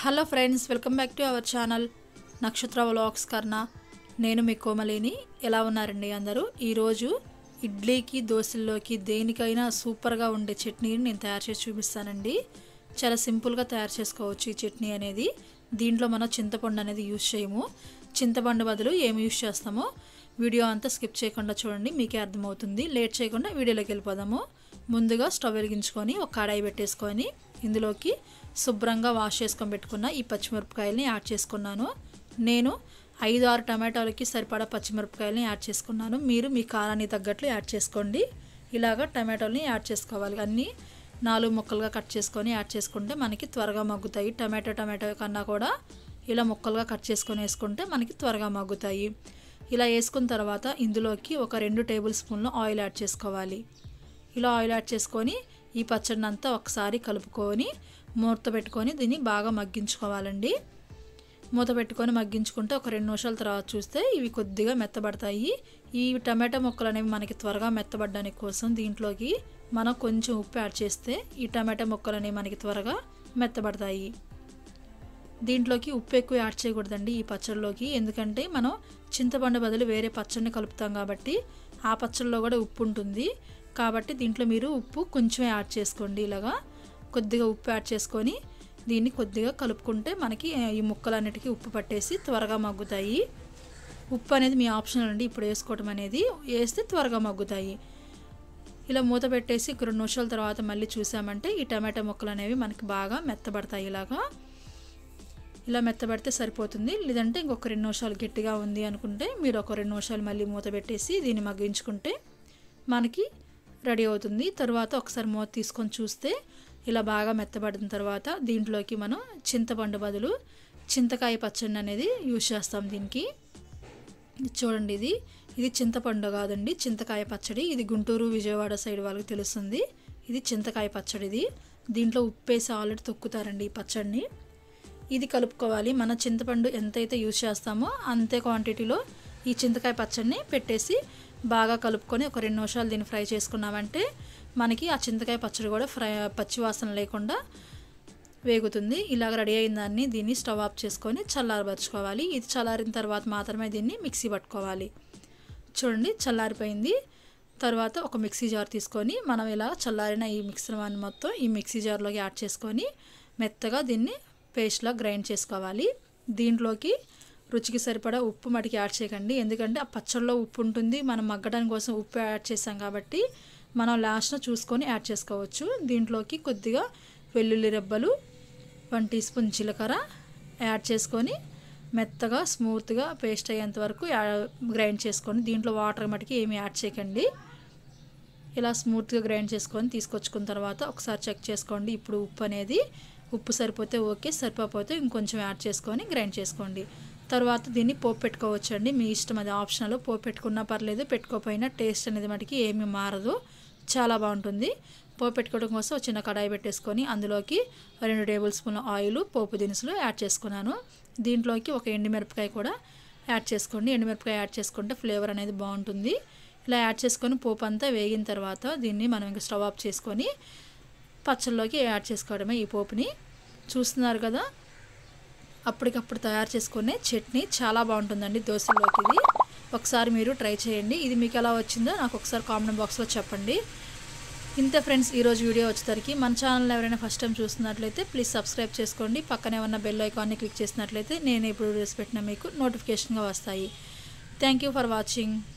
hello friends welcome back to our channel Nakshatra vlogs Karna నేను మీ కోమలేని ఎలా ఉన్నారండి అందరూ ఈరోజు ఇడ్లీకి దోశల్లోకి దేనికైనా సూపర్గా ఉండే చట్నీని నేను తయారు చేసి చూపిస్తానండి చాలా సింపుల్గా తయారు చేసుకోవచ్చు ఈ చట్నీ అనేది దీంట్లో మనం చింతపండు అనేది యూజ్ చేయము చింతపండు బదులు ఏమి యూజ్ చేస్తామో వీడియో అంతా స్కిప్ చేయకుండా చూడండి మీకే అర్థమవుతుంది లేట్ చేయకుండా వీడియోలోకి వెళ్ళిపోదాము ముందుగా స్టవ్ వెలిగించుకొని ఒక కడాయి పెట్టేసుకొని ఇందులోకి శుభ్రంగా వాష్ చేసుకొని పెట్టుకున్న ఈ పచ్చిమిరపకాయలని యాడ్ చేసుకున్నాను నేను ఐదు ఆరు టమాటాలకి సరిపడా పచ్చిమిరపకాయలని యాడ్ చేసుకున్నాను మీరు మీ కారాన్ని తగ్గట్లు యాడ్ చేసుకోండి ఇలాగ టమాటోని యాడ్ చేసుకోవాలి అన్నీ నాలుగు ముక్కలుగా కట్ చేసుకొని యాడ్ చేసుకుంటే మనకి త్వరగా మగ్గుతాయి టమాటో టమాటో కన్నా కూడా ఇలా ముక్కలుగా కట్ చేసుకొని వేసుకుంటే మనకి త్వరగా మగ్గుతాయి ఇలా వేసుకున్న తర్వాత ఇందులోకి ఒక రెండు టేబుల్ స్పూన్లు ఆయిల్ యాడ్ చేసుకోవాలి ఇలా ఆయిల్ యాడ్ చేసుకొని ఈ పచ్చడిని అంతా ఒకసారి కలుపుకొని మూత పెట్టుకొని దీన్ని బాగా మగ్గించుకోవాలండి మూత పెట్టుకొని మగ్గించుకుంటే ఒక రెండు నిమిషాల తర్వాత చూస్తే ఇవి కొద్దిగా మెత్తబడతాయి ఈ టమాటా మొక్కలు అనేవి మనకి త్వరగా మెత్తబడడానికి కోసం దీంట్లోకి మనం కొంచెం ఉప్పు యాడ్ చేస్తే ఈ టమాటా మొక్కలు అనేవి మనకి త్వరగా మెత్తబడతాయి దీంట్లోకి ఉప్పు ఎక్కువ యాడ్ చేయకూడదండి ఈ పచ్చడిలోకి ఎందుకంటే మనం చింతపండు బదులు వేరే పచ్చడిని కలుపుతాం కాబట్టి ఆ పచ్చడిలో కూడా ఉప్పు ఉంటుంది కాబట్టి దీంట్లో మీరు ఉప్పు కొంచెం యాడ్ చేసుకోండి ఇలాగా కొద్దిగా ఉప్పు యాడ్ చేసుకొని దీన్ని కొద్దిగా కలుపుకుంటే మనకి ఈ ముక్కలన్నిటికీ ఉప్పు పట్టేసి త్వరగా మగ్గుతాయి ఉప్పు అనేది మీ ఆప్షనల్ అండి ఇప్పుడు వేసుకోవటం అనేది వేస్తే త్వరగా మగ్గుతాయి ఇలా మూత పెట్టేసి ఒక రెండు నిమిషాల తర్వాత మళ్ళీ చూసామంటే ఈ టమాటా ముక్కలు అనేవి మనకి బాగా మెత్తబడతాయి ఇలాగా ఇలా మెత్తబడితే సరిపోతుంది లేదంటే ఇంకొక రెండు నిమిషాలు గట్టిగా ఉంది అనుకుంటే మీరు ఒక రెండు నిమిషాలు మళ్ళీ మూత పెట్టేసి దీన్ని మగ్గించుకుంటే మనకి రెడీ అవుతుంది తర్వాత ఒకసారి మూత తీసుకొని చూస్తే ఇలా బాగా మెత్తబడిన తర్వాత దీంట్లోకి మనం చింతపండు బదులు చింతకాయ పచ్చడి అనేది యూజ్ చేస్తాం దీనికి చూడండి ఇది ఇది చింతపండు కాదండి చింతకాయ పచ్చడి ఇది గుంటూరు విజయవాడ సైడ్ వాళ్ళకి తెలుస్తుంది ఇది చింతకాయ పచ్చడిది దీంట్లో ఉప్పేసి ఆల్రెడీ తొక్కుతారండి ఈ పచ్చడిని ఇది కలుపుకోవాలి మన చింతపండు ఎంతైతే యూజ్ చేస్తామో అంతే క్వాంటిటీలో ఈ చింతకాయ పచ్చడిని పెట్టేసి బాగా కలుపుకొని ఒక రెండు నిమిషాలు దీన్ని ఫ్రై చేసుకున్నామంటే మనకి ఆ చింతకాయ పచ్చడి కూడా ఫ్రై పచ్చివాసన లేకుండా వేగుతుంది ఇలాగ రెడీ అయిన దాన్ని దీన్ని స్టవ్ ఆఫ్ చేసుకొని చల్లారపరచుకోవాలి ఇది చల్లారిన తర్వాత మాత్రమే దీన్ని మిక్సీ పట్టుకోవాలి చూడండి చల్లారిపోయింది తర్వాత ఒక మిక్సీ జార్ తీసుకొని మనం ఇలా చల్లారిన ఈ మిక్సర్ని మొత్తం ఈ మిక్సీ జార్లోకి యాడ్ చేసుకొని మెత్తగా దీన్ని పేస్ట్లా గ్రైండ్ చేసుకోవాలి దీంట్లోకి రుచికి సరిపడా ఉప్పు మటికి యాడ్ చేయకండి ఎందుకంటే ఆ పచ్చళ్ళలో ఉప్పు ఉంటుంది మనం మగ్గడానికి కోసం ఉప్పు యాడ్ చేసాం కాబట్టి మనం లాస్ట్లో చూసుకొని యాడ్ చేసుకోవచ్చు దీంట్లోకి కొద్దిగా వెల్లుల్లి రెబ్బలు వన్ టీ స్పూన్ జీలకర్ర యాడ్ చేసుకొని మెత్తగా స్మూత్గా పేస్ట్ అయ్యేంత వరకు గ్రైండ్ చేసుకొని దీంట్లో వాటర్ మటుకి ఏమి యాడ్ చేయకండి ఇలా స్మూత్గా గ్రైండ్ చేసుకొని తీసుకొచ్చుకున్న తర్వాత ఒకసారి చెక్ చేసుకోండి ఇప్పుడు ఉప్పు అనేది ఉప్పు సరిపోతే ఓకే సరిపోతే ఇంకొంచెం యాడ్ చేసుకొని గ్రైండ్ చేసుకోండి తర్వాత దీన్ని పోపు పెట్టుకోవచ్చండి మీ ఇష్టం అది ఆప్షనల్ పోపు పెట్టుకున్నా పర్లేదు పెట్టుకోకపోయినా టేస్ట్ అనేది మటుకి ఏమీ మారదు చాలా బాగుంటుంది పోపు పెట్టుకోవడం కోసం చిన్న కడాయి పెట్టేసుకొని అందులోకి రెండు టేబుల్ స్పూన్ల ఆయిల్ పోపు దినుసులు యాడ్ చేసుకున్నాను దీంట్లోకి ఒక ఎండుమిరపకాయ కూడా యాడ్ చేసుకోండి ఎండుమిరపకాయ యాడ్ చేసుకుంటే ఫ్లేవర్ అనేది బాగుంటుంది ఇలా యాడ్ చేసుకొని పోపు అంతా వేగిన తర్వాత దీన్ని మనం ఇంకా స్టవ్ ఆఫ్ చేసుకొని పచ్చళ్ళలోకి యాడ్ చేసుకోవడమే ఈ పోపుని చూస్తున్నారు కదా అప్పటికప్పుడు తయారు చేసుకునే చట్నీ చాలా బాగుంటుందండి దోశలోకి ఇది ఒకసారి మీరు ట్రై చేయండి ఇది మీకు ఎలా వచ్చిందో నాకు ఒకసారి కామెంట్ బాక్స్లో చెప్పండి ఇంత ఫ్రెండ్స్ ఈరోజు వీడియో వచ్చేసరికి మన ఛానల్ ఎవరైనా ఫస్ట్ టైం చూస్తున్నట్లయితే ప్లీజ్ సబ్స్క్రైబ్ చేసుకోండి పక్కనే ఉన్న బెల్ ఐకాన్ని క్లిక్ చేసినట్లయితే నేను ఇప్పుడు వీడియోస్ పెట్టిన మీకు నోటిఫికేషన్గా వస్తాయి థ్యాంక్ ఫర్ వాచింగ్